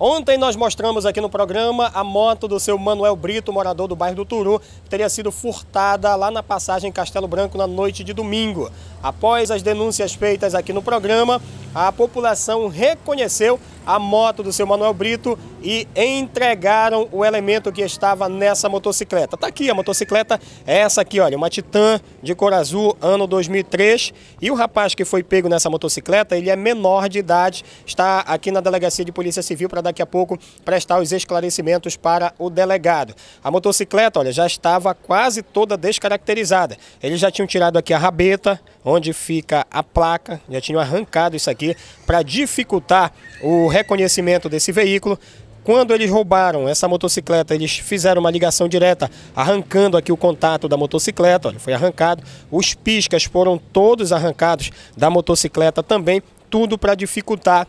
Ontem nós mostramos aqui no programa a moto do seu Manuel Brito, morador do bairro do Turu, que teria sido furtada lá na passagem Castelo Branco na noite de domingo. Após as denúncias feitas aqui no programa, a população reconheceu a moto do seu Manuel Brito e entregaram o elemento que estava nessa motocicleta. Tá aqui a motocicleta, é essa aqui, olha, uma Titan de cor azul, ano 2003. E o rapaz que foi pego nessa motocicleta, ele é menor de idade, está aqui na delegacia de Polícia Civil para daqui a pouco prestar os esclarecimentos para o delegado. A motocicleta, olha, já estava quase toda descaracterizada. Eles já tinham tirado aqui a rabeta, onde fica a placa. Já tinham arrancado isso aqui para dificultar o reconhecimento desse veículo. Quando eles roubaram essa motocicleta, eles fizeram uma ligação direta, arrancando aqui o contato da motocicleta, olha, foi arrancado. Os piscas foram todos arrancados da motocicleta também, tudo para dificultar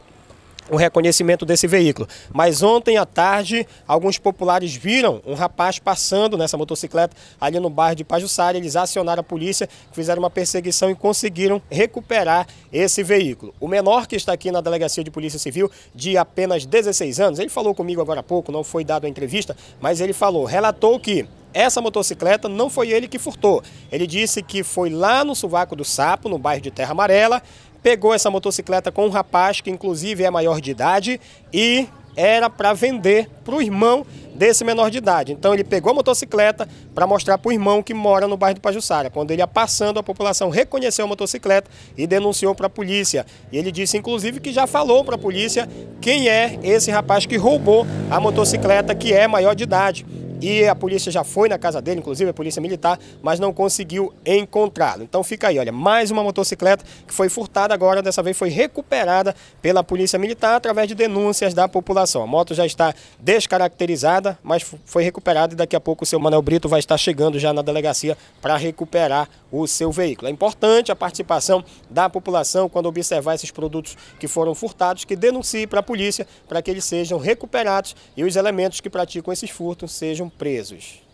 o reconhecimento desse veículo. Mas ontem à tarde, alguns populares viram um rapaz passando nessa motocicleta ali no bairro de Pajuçara. Eles acionaram a polícia, fizeram uma perseguição e conseguiram recuperar esse veículo. O menor que está aqui na delegacia de Polícia Civil, de apenas 16 anos, ele falou comigo agora há pouco, não foi dado a entrevista, mas ele falou, relatou que essa motocicleta não foi ele que furtou. Ele disse que foi lá no Sovaco do Sapo, no bairro de Terra Amarela, pegou essa motocicleta com um rapaz que inclusive é maior de idade e era para vender para o irmão desse menor de idade. Então ele pegou a motocicleta para mostrar para o irmão que mora no bairro do Pajussara. Quando ele ia passando, a população reconheceu a motocicleta e denunciou para a polícia. E ele disse, inclusive, que já falou para a polícia quem é esse rapaz que roubou a motocicleta, que é maior de idade e a polícia já foi na casa dele, inclusive a polícia militar, mas não conseguiu encontrá-lo. Então fica aí, olha, mais uma motocicleta que foi furtada agora, dessa vez foi recuperada pela polícia militar através de denúncias da população. A moto já está descaracterizada, mas foi recuperada e daqui a pouco o seu Manuel Brito vai estar chegando já na delegacia para recuperar o seu veículo. É importante a participação da população quando observar esses produtos que foram furtados, que denuncie para a polícia para que eles sejam recuperados e os elementos que praticam esses furtos sejam presos.